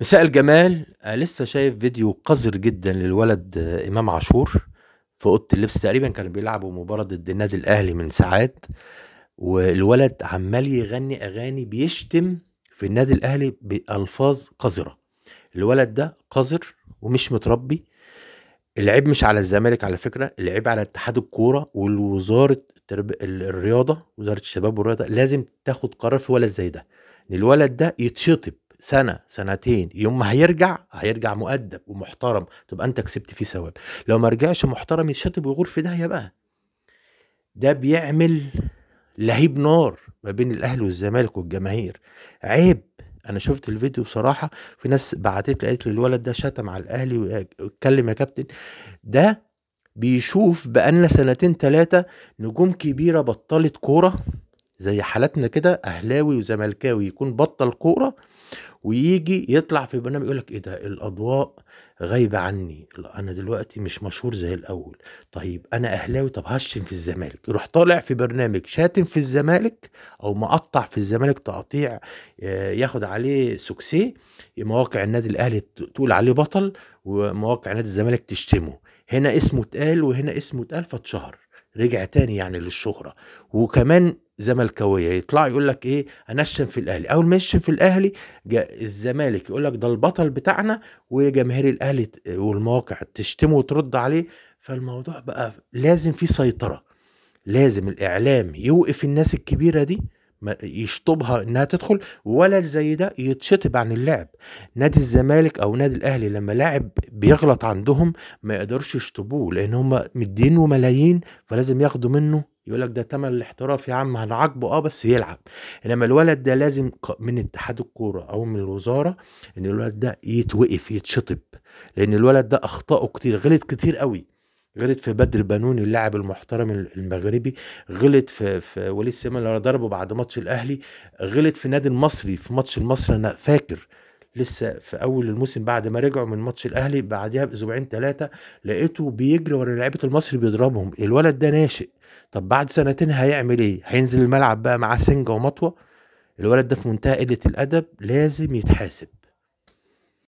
مساء الجمال آه، لسه شايف فيديو قذر جدا للولد آه، امام عاشور في اوضه اللبس تقريبا كانوا بيلعبوا مباراه ضد النادي الاهلي من ساعات والولد عمال يغني اغاني بيشتم في النادي الاهلي بالفاظ قذره الولد ده قذر ومش متربي العيب مش على الزمالك على فكره العيب على اتحاد الكوره والوزاره الترب... الرياضه وزاره الشباب والرياضه لازم تاخد قرار في ولد زي ده ان الولد ده يتشطب سنه سنتين يوم ما هيرجع هيرجع مؤدب ومحترم تبقى انت كسبت فيه ثواب لو ما رجعش محترم يتشطب ويغور في داهيه بقى ده بيعمل لهيب نار ما بين الاهلي والزمالك والجماهير عيب انا شفت الفيديو بصراحه في ناس بعتت لي قالت لي الولد ده شتم على الاهلي واتكلم يا كابتن ده بيشوف بقالنا سنتين ثلاثه نجوم كبيره بطلت كوره زي حالاتنا كده اهلاوي وزملكاوي يكون بطل كوره ويجي يطلع في برنامج يقول لك ايه ده الاضواء غايبه عني انا دلوقتي مش مشهور زي الاول طيب انا اهلاوي طب هشتم في الزمالك يروح طالع في برنامج شاتم في الزمالك او مقطع في الزمالك تقطيع آه، ياخد عليه سوكسيه مواقع النادي الاهلي تقول عليه بطل ومواقع نادي الزمالك تشتمه هنا اسمه اتقال وهنا اسمه اتقال فاتشهر رجع تاني يعني للشهره وكمان زملكاويه يطلع يقول لك ايه انشن في الاهلي اول ما يشن في الاهلي الزمالك يقول لك ده البطل بتاعنا وجماهير الاهلي والمواقع تشتمه وترد عليه فالموضوع بقى لازم في سيطره لازم الاعلام يوقف الناس الكبيره دي يشطبها انها تدخل ولد زي ده يتشطب عن اللعب نادي الزمالك او نادي الاهلي لما لاعب بيغلط عندهم ما يقدرش يشطبوه لان هم مدينه ملايين فلازم ياخدوا منه يقول لك ده تمن الاحتراف يا عم هنعاقبه اه بس يلعب انما الولد ده لازم من اتحاد الكوره او من الوزاره ان الولد ده يتوقف يتشطب لان الولد ده اخطائه كتير غلط كتير قوي غلط في بدر بنون اللاعب المحترم المغربي غلط في, في وليد سليمان اللي ضربه بعد ماتش الاهلي غلط في نادي المصري في ماتش المصري انا فاكر لسه في اول الموسم بعد ما رجعوا من ماتش الاهلي بعديها باسبوعين ثلاثه لقيته بيجري ورا لعيبه المصري بيضربهم الولد ده ناشئ طب بعد سنتين هيعمل ايه هينزل الملعب بقى معاه سنجه ومطوه الولد ده في منتهى قله الادب لازم يتحاسب